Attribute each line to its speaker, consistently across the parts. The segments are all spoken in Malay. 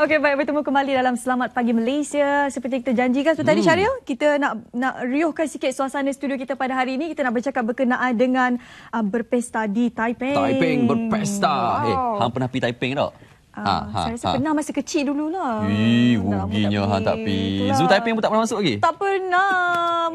Speaker 1: Okey, baik bertemu kembali dalam Selamat Pagi Malaysia. Seperti kita janjikan so, tadi hmm. Syaril, kita nak nak riuhkan sikit suasana studio kita pada hari ini. Kita nak bercakap berkenaan dengan uh, berpesta di Taiping. Taiping berpesta.
Speaker 2: Eh, wow. Eh, hang pernah pergi Taiping tak?
Speaker 1: Ha, ha, saya rasa ha. pernah masa kecil dululah.
Speaker 2: Ih, ruginya ha tak pi. Zoo pun tak pernah masuk lagi?
Speaker 1: Tak pernah.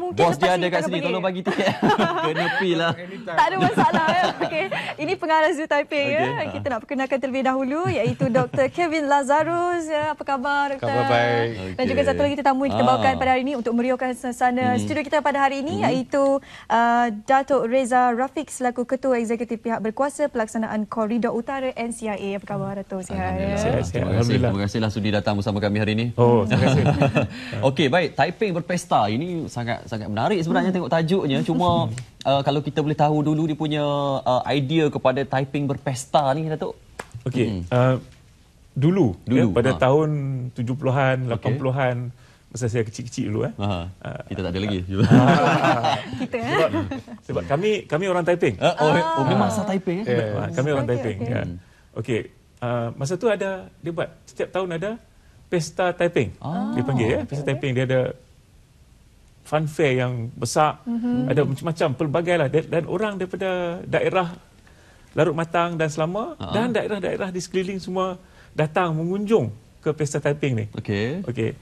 Speaker 1: Mungkin Bos
Speaker 2: dia ada kat sini kalau bagi tiket. Kena pi lah. Tak ada
Speaker 1: masalah. ya. Okay. Ini pengarah Zoo Taiping. Okay. Ya. Ha. Kita ha. nak perkenalkan terlebih dahulu iaitu Dr. Kevin Lazarus. Ya. Apa khabar? Dr? Khabar baik. Okay. Dan juga satu lagi tetamu yang kita ha. bawakan pada hari ini untuk meriahkan suasana hmm. studio kita pada hari ini hmm. iaitu uh, Datuk Reza Rafiq selaku Ketua Eksekutif Pihak Berkuasa Pelaksanaan Koridor Utara NCIA. Apa khabar, Datuk? Sihat? Alhamdulillah. Alhamdulillah.
Speaker 2: Terima kasihlah lah sudi datang bersama kami hari ini. Oh, terima kasih. Okey, baik. Taiping berpesta. Ini sangat sangat menarik sebenarnya tengok tajuknya. Cuma uh, kalau kita boleh tahu dulu dia punya uh, idea kepada Taiping berpesta ni, Datuk.
Speaker 3: Okey. Hmm. dulu, uh, dulu ya, pada ha. tahun 70-an, 80-an okay. masa saya kecil-kecil dulu eh. Ha. Kita tak ada lagi. Ah. Kita uh, sebab, sebab kami kami orang Taiping. Uh, eh, oh, oh, oh, memang uh, asal Taiping eh. Yeah, kami orang okay, Taiping. Okay. Yeah. Okey, ya. hmm uh, masa tu ada dia buat setiap tahun ada pesta typing. Oh, ah. dia panggil ya, pesta okay. dia ada fun fair yang besar. Mm-hmm. Ada macam-macam pelbagai lah dan, dan orang daripada daerah Larut Matang dan selama uh-huh. dan daerah-daerah di sekeliling semua datang mengunjung ke pesta typing ni. Okey. Okey.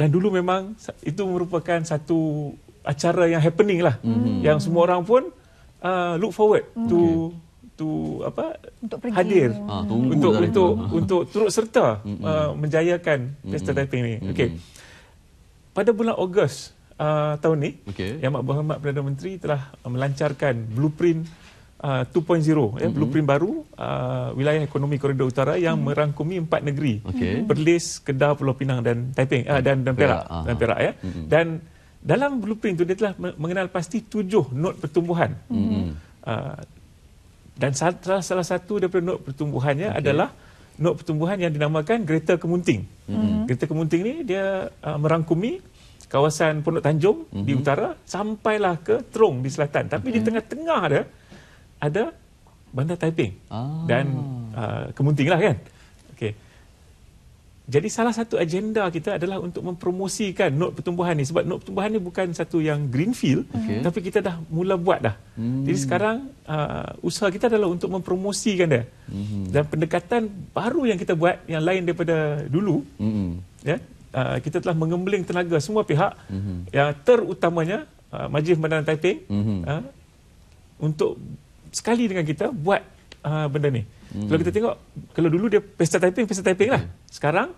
Speaker 3: Dan dulu memang itu merupakan satu acara yang happening lah mm-hmm. yang semua orang pun uh, look forward mm-hmm. to okay satu apa untuk pergi hadir ha, tunggu untuk lah untuk untuk turut serta uh, menjayakan pesta taiping ni okey pada bulan Ogos uh, tahun ni okay. yang amat berhormat Perdana Menteri telah melancarkan blueprint uh, 2.0 ya mm-hmm. blueprint baru uh, wilayah ekonomi koridor utara yang mm-hmm. merangkumi empat negeri okay. Perlis Kedah Pulau Pinang dan Taiping uh, dan dan Perak Aha. dan Perak ya mm-hmm. dan dalam blueprint itu dia telah mengenal pasti tujuh node pertumbuhan mm-hmm. uh, dan salah, salah satu daripada not pertumbuhannya okay. adalah not pertumbuhan yang dinamakan Greater Kemunting. Mm-hmm. mm-hmm. Greta Kemunting ni dia uh, merangkumi kawasan Pondok Tanjung mm-hmm. di utara sampailah ke Terong di selatan. Tapi di mm-hmm. tengah-tengah ada ada Bandar Taiping ah. dan uh, Kemunting lah kan. Jadi salah satu agenda kita adalah untuk mempromosikan not pertumbuhan ni sebab not pertumbuhan ni bukan satu yang greenfield okay. tapi kita dah mula buat dah. Hmm. Jadi sekarang uh, usaha kita adalah untuk mempromosikan dia. Hmm. Dan pendekatan baru yang kita buat yang lain daripada dulu. Hmm. Ya. Uh, kita telah mengembling tenaga semua pihak hmm. yang terutamanya uh, Majlis Bandaran Taiping hmm. uh, untuk sekali dengan kita buat uh, benda ni. Hmm. Kalau kita tengok, kalau dulu dia pesta typing, pesta typing lah. Ya. Sekarang,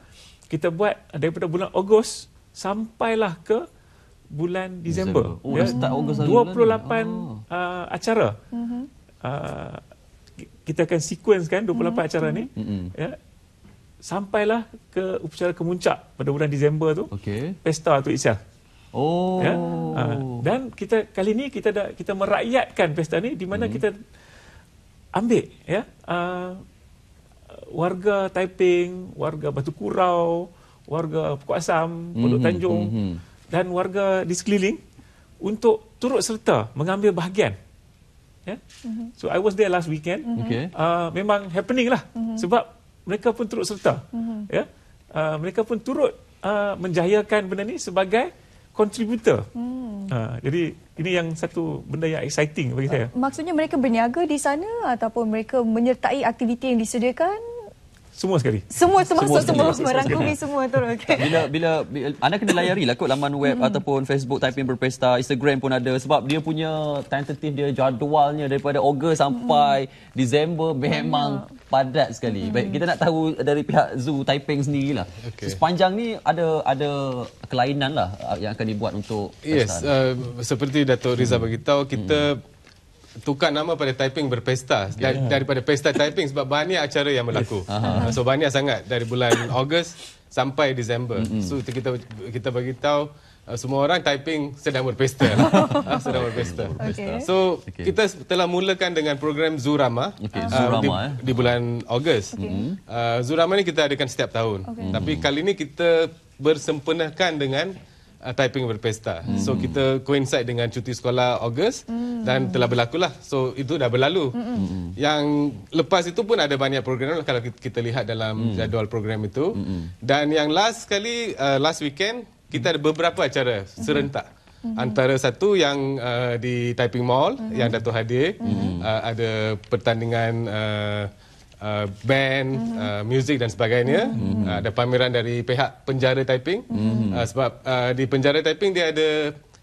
Speaker 3: kita buat daripada bulan Ogos sampailah ke bulan Disember. Oh, ya, start Ogos 28 oh. uh, acara. Mm-hmm. Uh, kita akan sequence kan 28 mm-hmm. acara ni. hmm Ya, sampailah ke upacara kemuncak pada bulan Disember tu. Okay. Pesta tu itself. Oh. Ya, uh, dan kita kali ni kita dah kita merakyatkan pesta ni di mana hmm kita ambil ya uh, warga Taiping, warga Batu Kurau, warga Pokok Asam, Pondok mm-hmm, Tanjung mm-hmm. dan warga di sekeliling untuk turut serta mengambil bahagian. Ya. Mm-hmm. So I was there last weekend. Mhm. Okay. Uh, memang happening lah mm-hmm. sebab mereka pun turut serta. Mm-hmm. Ya. Uh, mereka pun turut uh, menjayakan benda ni sebagai kontributor. Hmm. Ha, jadi ini yang satu benda yang exciting bagi saya.
Speaker 1: Maksudnya mereka berniaga di sana ataupun mereka menyertai aktiviti yang disediakan?
Speaker 2: Semua sekali. Semua termasuk semua, semua, semua, semua rangkumi
Speaker 1: semua tu. Okay. Bila,
Speaker 2: bila bila anda kena layari lah kot laman web hmm. ataupun Facebook typing Berpesta, Instagram pun ada sebab dia punya tentative dia jadualnya daripada Ogos sampai hmm. Disember memang padat sekali. Hmm. Baik kita nak tahu dari pihak Zoo Taiping sendirilah. Okay. sepanjang ni ada ada kelainan lah
Speaker 4: yang akan dibuat untuk Yes, uh, seperti datuk Riza hmm. beritahu kita hmm tukar nama pada typing berpesta okay. daripada pesta typing sebab banyak acara yang berlaku. Yes. So banyak sangat dari bulan Ogos sampai Disember. Mm-hmm. So kita kita bagi tahu uh, semua orang typing sedang berpesta. Ha, sedang berpesta. Okay. So okay. kita telah mulakan dengan program Zurama, okay. Uh, Zurama di, eh. di bulan Ogos. Okay. Uh, Zurama ni kita adakan setiap tahun. Okay. Mm-hmm. Tapi kali ini kita bersempenakan dengan uh, typing berpesta. Hmm. So kita coincide dengan cuti sekolah Ogos hmm. dan telah berlakulah. So itu dah berlalu. Hmm, hmm. Hmm, hmm. Yang lepas itu pun ada banyak program lah kalau kita lihat dalam hmm. jadual program itu. Hmm. Dan yang last sekali uh, last weekend kita ada beberapa acara serentak. Hmm. Antara satu yang uh, di Taiping Mall hmm. yang Dato hadir hmm. uh, ada pertandingan uh, uh, band, mm-hmm. uh, music dan sebagainya. Mm-hmm. Uh, ada pameran dari pihak penjara Taiping. Mm-hmm. Uh, sebab uh, di penjara Taiping dia ada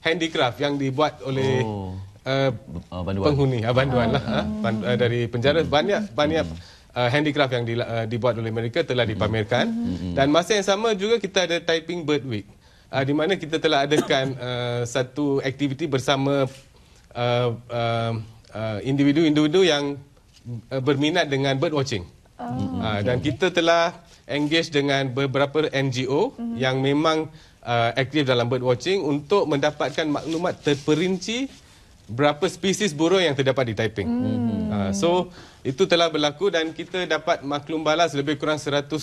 Speaker 4: handicraft yang dibuat oleh oh.
Speaker 2: uh, ah, penghuni, ah, lah, ah. uh, banduan lah.
Speaker 4: Uh, uh, uh, uh, dari penjara mm-hmm. banyak banyak mm-hmm. uh, handicraft yang di, uh, dibuat oleh mereka telah mhm. dipamerkan. Mm-hmm. Dan masa yang sama juga kita ada Typing Bird Week. Uh, di mana kita telah adakan uh, satu aktiviti bersama uh, uh, uh, individu-individu yang uh, berminat dengan bird watching. Oh, ah, okay. dan kita telah engage dengan beberapa NGO mm-hmm. yang memang uh, aktif dalam bird watching untuk mendapatkan maklumat terperinci berapa spesies burung yang terdapat di Taiping. Mm-hmm. Uh, so itu telah berlaku dan kita dapat maklum balas lebih kurang 138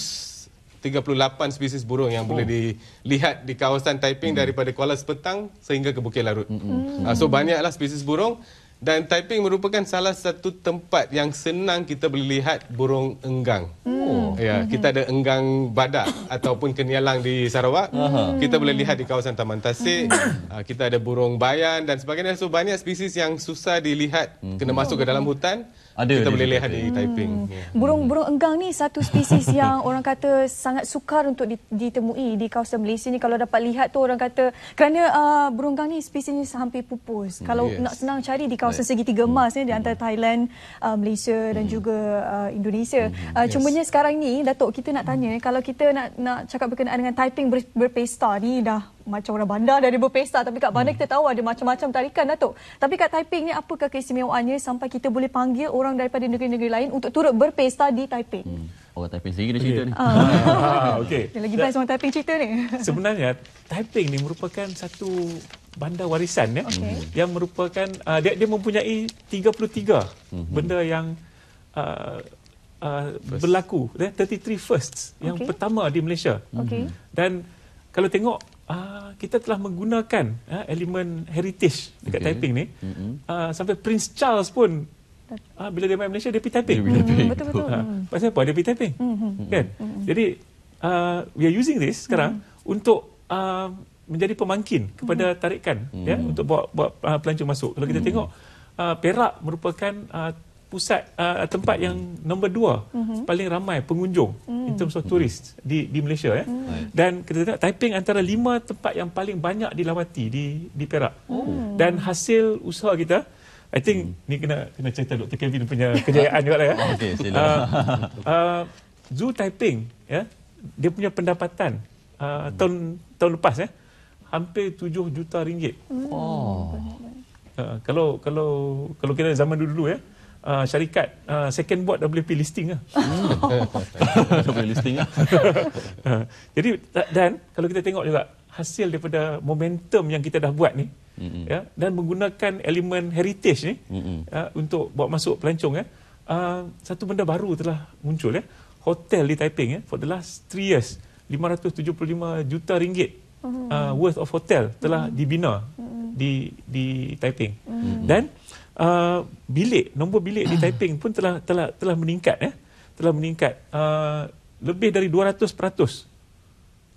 Speaker 4: spesies burung yang oh. boleh dilihat di kawasan Taiping hmm daripada Kuala Sepetang sehingga ke Bukit Larut. Mm-hmm. so banyaklah spesies burung dan Taiping merupakan salah satu tempat yang senang kita boleh lihat burung enggang. Oh. Ya, hmm. kita ada enggang badak ataupun kenyalang di Sarawak. Uh -huh. Kita boleh lihat di kawasan Taman Tasik. Hmm. Ah, kita ada burung bayan dan sebagainya. So banyak spesies yang susah dilihat kena masuk ke dalam hutan ada kita boleh lihat di Taiping.
Speaker 1: Burung-burung hmm. hmm. enggang ni satu spesies yang orang kata sangat sukar untuk ditemui di kawasan Malaysia ni kalau dapat lihat tu orang kata kerana uh, burung enggang ni spesies spesiesnya hampir pupus. Hmm, kalau yes. nak senang cari di kawasan segitiga hmm. emas hmm. Eh, ni di antara Thailand, uh, Malaysia dan juga uh, Indonesia. Uh, yes. Cumanya sekarang ni Datuk kita nak tanya hmm. kalau kita nak nak cakap berkenaan dengan Taiping ber, berpesta ni dah macam orang bandar dari berpesta tapi kat bandar hmm. kita tahu ada macam-macam tarikan tu. Tapi kat Taiping ni apakah keistimewaannya sampai kita boleh panggil orang daripada negeri-negeri lain untuk turut berpesta di Taiping? Hmm.
Speaker 2: Orang Taiping sendiri dah
Speaker 3: cerita okay. ni. Ah. okay. lagi best
Speaker 1: orang Taiping cerita ni.
Speaker 3: Sebenarnya Taiping ni merupakan satu bandar warisan ya. Okay. Hmm. Yang merupakan uh, dia, dia mempunyai 33 mm-hmm. benda yang uh, uh, berlaku. Yeah? Ya. 33 firsts yang pertama di Malaysia. Okay. Dan kalau tengok Ah, kita telah menggunakan uh, elemen heritage dekat okay. Taiping ni uh, sampai Prince Charles pun uh, bila dia main Malaysia dia pergi Taiping hmm, betul betul hmm. pasal apa dia pergi Taiping hmm, kan jadi we are using this sekarang untuk menjadi pemangkin kepada tarikan ya untuk bawa bawa pelancong masuk kalau kita tengok Perak merupakan pusat uh, tempat yang nombor dua mm-hmm. paling ramai pengunjung mm. in terms of turis mm. di di Malaysia ya. Mm. Dan kita tengok Taiping antara lima tempat yang paling banyak dilawati di di Perak. Mm. Dan hasil usaha kita I think mm. ni kena kena cerita Dr. Kevin punya kejayaan juga lah ya. Okey, sila. Uh, uh, Zoo Taiping ya. Dia punya pendapatan uh, mm. tahun tahun lepas ya hampir 7 juta ringgit. Mm. Oh. Uh, kalau kalau kalau kita zaman dulu-dulu ya uh, syarikat uh, second board dah boleh pilih listing lah. dah hmm. boleh listing lah. Ah, jadi dan kalau kita tengok juga hasil daripada momentum yang kita dah buat ni mm-hmm. ya dan menggunakan elemen heritage ni mm-hmm. ya, untuk buat masuk pelancong ya uh, satu benda baru telah muncul ya hotel di Taiping ya for the last three years 575 juta ringgit mm-hmm. uh, worth of hotel telah mm-hmm. dibina mm-hmm. di di Taiping mm-hmm. dan uh, bilik nombor bilik di Taiping pun telah telah telah meningkat ya eh? telah meningkat uh, lebih dari 200 peratus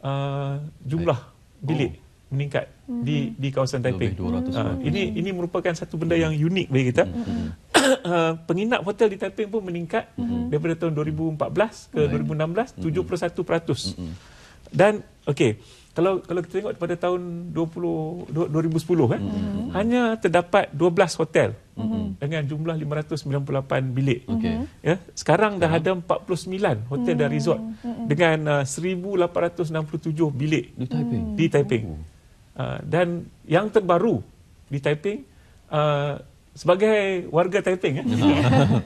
Speaker 3: uh, jumlah bilik oh. meningkat mm-hmm. di hmm. di kawasan Taiping uh, ini ini merupakan satu benda yang unik bagi kita hmm. uh, penginap hotel di Taiping pun meningkat mm-hmm. daripada tahun 2014 ke 2016 mm-hmm. 71 peratus hmm. dan okey kalau kalau kita tengok pada tahun 20 2010 kan eh, mm-hmm. hanya terdapat 12 hotel Mm-hmm. Mm-hmm. dengan jumlah 598 bilik. Okay. Mm-hmm. Ya, sekarang dah ada 49 hotel dan resort dengan uh, 1867 bilik di Taiping. Di Taiping. Oh. Uh, dan yang terbaru di Taiping uh, sebagai warga Taiping eh. ya.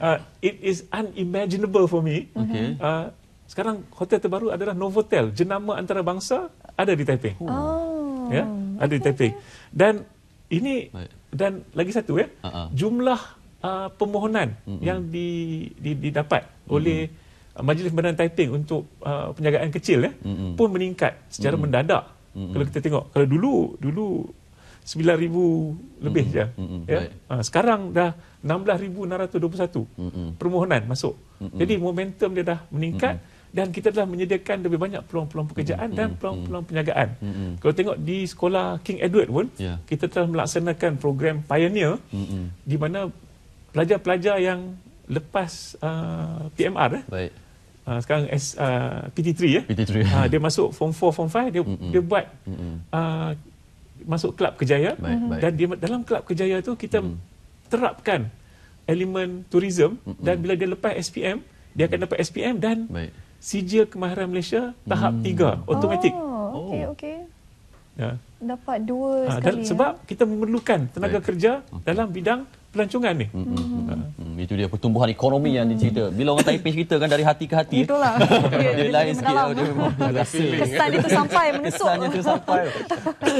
Speaker 3: uh, it is unimaginable for me. Okay. Uh, sekarang hotel terbaru adalah Novotel jenama antarabangsa ada di Taiping.
Speaker 1: Oh.
Speaker 3: Ya, ada di Taiping. Dan ini Baik. dan lagi satu ya, uh-huh. jumlah uh, permohonan uh-huh. yang di, di, didapat uh-huh. oleh uh, Majlis Badan Taiping untuk uh, penjagaan kecil ya, uh-huh. pun meningkat secara uh-huh. mendadak. Uh-huh. Kalau kita tengok, kalau dulu dulu 9000 lebih saja mm-hmm. ya. Ha, sekarang dah 16621 mm-hmm. permohonan masuk. Mm-hmm. Jadi momentum dia dah meningkat mm-hmm dan kita telah menyediakan lebih banyak peluang-peluang pekerjaan mm, dan peluang-peluang penjagaan. Mm, mm, Kalau tengok di sekolah King Edward pun, yeah. kita telah melaksanakan program Pioneer mm, mm. di mana pelajar-pelajar yang lepas uh, PMR eh, Baik. Uh, sekarang S, uh, PT3 eh, PT3. Uh, dia masuk form 4 form 5 dia mm, mm. dia buat mm, mm. Uh, masuk kelab kejaya Baik, mm. dan dia, dalam kelab kejaya tu kita mm. terapkan elemen tourism mm, mm. dan bila dia lepas SPM dia akan dapat SPM dan Baik sijil kemahiran Malaysia tahap hmm. tiga, otomatik.
Speaker 1: Oh, okey, oh. okay. Ya. Dapat dua ha, sekali. Dan, ya. Sebab
Speaker 2: kita memerlukan tenaga Baik. kerja dalam bidang pelancongan ni. Mm-hmm. Mm-hmm. Itu dia pertumbuhan ekonomi mm-hmm. yang dicerita. Bila orang Taipei cerita kan dari hati ke hati. Itulah. Dia, dia, dia lain sikit. Oh, dia, dia rasa. Kesan itu sampai
Speaker 4: menusuk. Kesannya tu sampai.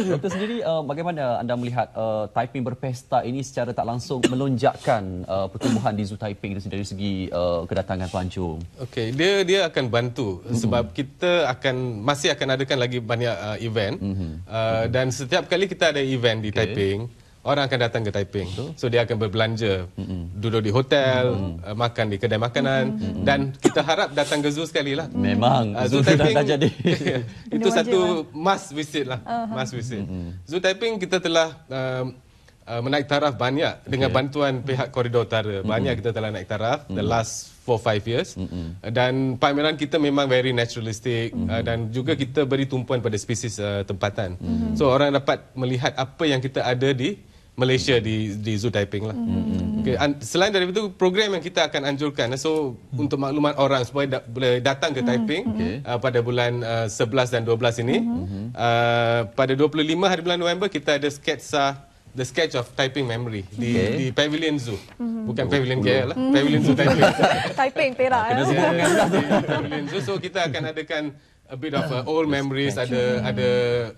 Speaker 2: Doktor sendiri, uh, bagaimana anda melihat uh, eh, Taipei berpesta ini secara tak langsung melonjakkan uh, pertumbuhan di Zoo Taipei itu dari segi uh, kedatangan pelancong?
Speaker 4: Okey, dia dia akan bantu mm-hmm. sebab kita akan masih akan adakan lagi banyak uh, event. Mm-hmm. Uh, Dan setiap kali kita ada event di okay. Taipei, orang akan datang ke Taiping tu so dia akan berbelanja mm-hmm. duduk di hotel mm-hmm. makan di kedai makanan mm-hmm. dan kita harap datang ke zoo sekali lah memang uh, zoo Taiping dah jadi itu Ini satu wajib, lah. must visit lah uh-huh. must visit mm-hmm. zoo Taiping kita telah uh, Uh, menaik taraf banyak dengan bantuan pihak koridor utara. Mm-hmm. Banyak kita telah naik taraf mm-hmm. the last 4 5 years. Mm-hmm. Dan pameran kita memang very naturalistic mm-hmm. uh, dan juga kita beri tumpuan pada spesies uh, tempatan. Mm-hmm. So orang dapat melihat apa yang kita ada di Malaysia di di zoo typing lah. mm Okay. selain daripada itu program yang kita akan anjurkan. Eh, so mm untuk makluman orang supaya da- boleh datang ke hmm. typing mm-hmm. uh, pada bulan uh, 11 dan 12 ini. Mm-hmm. Uh, pada 25 hari bulan November kita ada sketsa the sketch of typing memory di okay. di pavilion zoo. Mm-hmm. Bukan oh, pavilion KL lah. mm Pavilion zoo typing.
Speaker 1: typing Perak. Kena eh. sebut dengan
Speaker 4: pavilion zoo. So kita akan adakan a bit of uh, old memories ada ada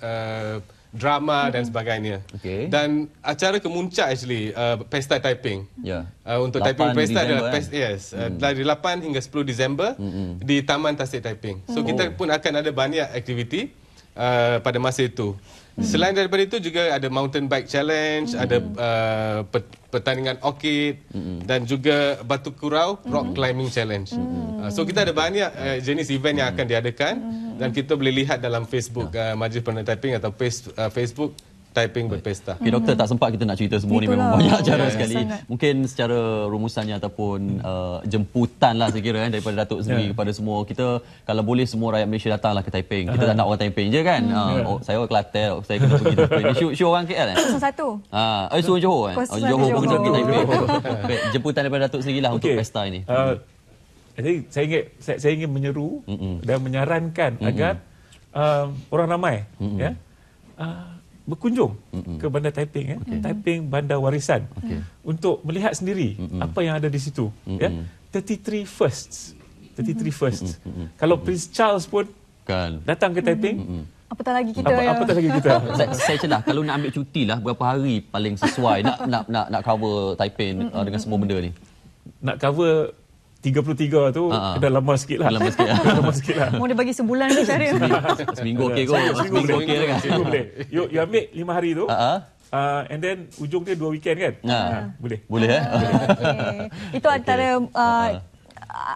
Speaker 4: uh, drama mm-hmm. dan sebagainya. Okay. Dan acara kemuncak actually uh, pesta typing. Yeah. Uh, untuk typing pesta Disember, adalah pes- kan? yes, mm. uh, dari 8 hingga 10 Disember mm-hmm. Hmm. di Taman Tasik Typing. So mm. kita oh. pun akan ada banyak aktiviti uh, pada masa itu. Hmm. Selain daripada itu juga ada mountain bike challenge, hmm. ada uh, pertandingan Okit hmm. dan juga batu kurau hmm. rock climbing challenge. Hmm. Uh, so kita ada banyak uh, jenis event yang hmm. akan diadakan hmm. dan kita boleh lihat dalam Facebook uh, Majlis Pernah Taiping atau face, uh, Facebook Typing berpesta. Okay, eh, doktor tak sempat kita nak cerita semua Itulah. ni memang banyak cara yeah, yeah. sekali. Sangat. Mungkin secara
Speaker 2: rumusannya ataupun uh, jemputan lah saya kira kan, daripada Datuk sendiri yeah. kepada semua kita kalau boleh semua rakyat Malaysia datang lah ke Taiping. Kita uh-huh. tak nak orang Taiping je kan. Hmm. Ah, yeah. Uh, saya orang Kelantan, oh, saya kena pergi Taiping. Ni show, orang KL kan? Eh? Satu. Ah, uh, eh, Johor kan? Oh, Johor pun pergi Taiping. jemputan daripada Datuk sendiri lah okay. untuk pesta ini. Uh, saya, ingin, saya, saya ingin menyeru Mm-mm.
Speaker 3: dan menyarankan Mm-mm. agar uh, orang ramai Mm-mm. ya. Uh, berkunjung Mm-mm. ke bandar Taiping ya. Okay. Taiping bandar warisan. Okay. Untuk melihat sendiri Mm-mm. apa yang ada di situ ya. Mm-mm. ya. 33 firsts. 33 firsts. Mm-mm. Kalau Prince
Speaker 2: Charles pun kan datang ke Taiping Mm-mm.
Speaker 1: Mm-mm. lagi kita. Apa, lagi kita. saya, saya celah
Speaker 2: kalau nak ambil cuti lah berapa hari paling sesuai nak nak nak nak cover Taipei uh, dengan semua benda ni. Nak cover 33 tu uh-huh. dah lama sikit lah. Lama sikit lah. lama sikit
Speaker 3: lah. Mau
Speaker 1: dia bagi sebulan ni cara. Seminggu okey kot. Seminggu okey lah kan. Seminggu boleh.
Speaker 3: You, you ambil lima hari tu. Uh-huh. Uh, and then ujung dia dua weekend kan? Uh-huh. boleh. Boleh eh? Uh,
Speaker 1: okay. Itu antara uh,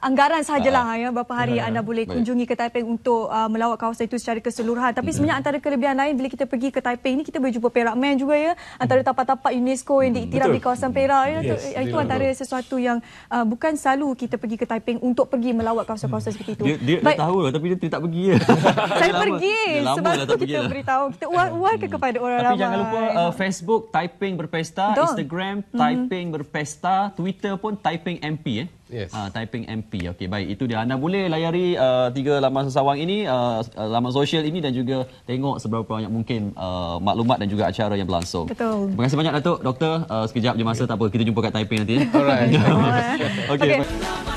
Speaker 1: anggaran sajalah uh, ya berapa hari uh, anda boleh baik. kunjungi ke Taiping untuk uh, melawat kawasan itu secara keseluruhan tapi sebenarnya antara kelebihan lain bila kita pergi ke Taiping ini kita boleh jumpa Perak Man juga ya hmm. antara tapak-tapak UNESCO yang diiktiraf di hmm, kawasan Perak ya yes, itu, itu antara sesuatu yang uh, bukan selalu kita pergi ke Taiping untuk pergi melawat kawasan-kawasan seperti itu dia, dia, dia tahu
Speaker 2: tapi dia tidak pergi ya saya lama. pergi sebab lah kita lah.
Speaker 1: beritahu kita uar ke kepada orang tapi ramai tapi jangan lupa
Speaker 2: uh, Facebook Taiping Berpesta Instagram hmm. Taiping Berpesta Twitter pun Taiping MP ya eh. Yes. Uh, typing MP. Okey, baik. Itu dia. Anda boleh layari uh, tiga laman sesawang ini, uh, laman sosial ini dan juga tengok seberapa banyak mungkin uh, maklumat dan juga acara yang berlangsung. Betul. Terima kasih banyak, Datuk. Doktor, uh, sekejap je masa. Okay. Tak apa, kita jumpa kat Taiping nanti. Alright.
Speaker 1: Okey.
Speaker 4: Okay. okay. okay.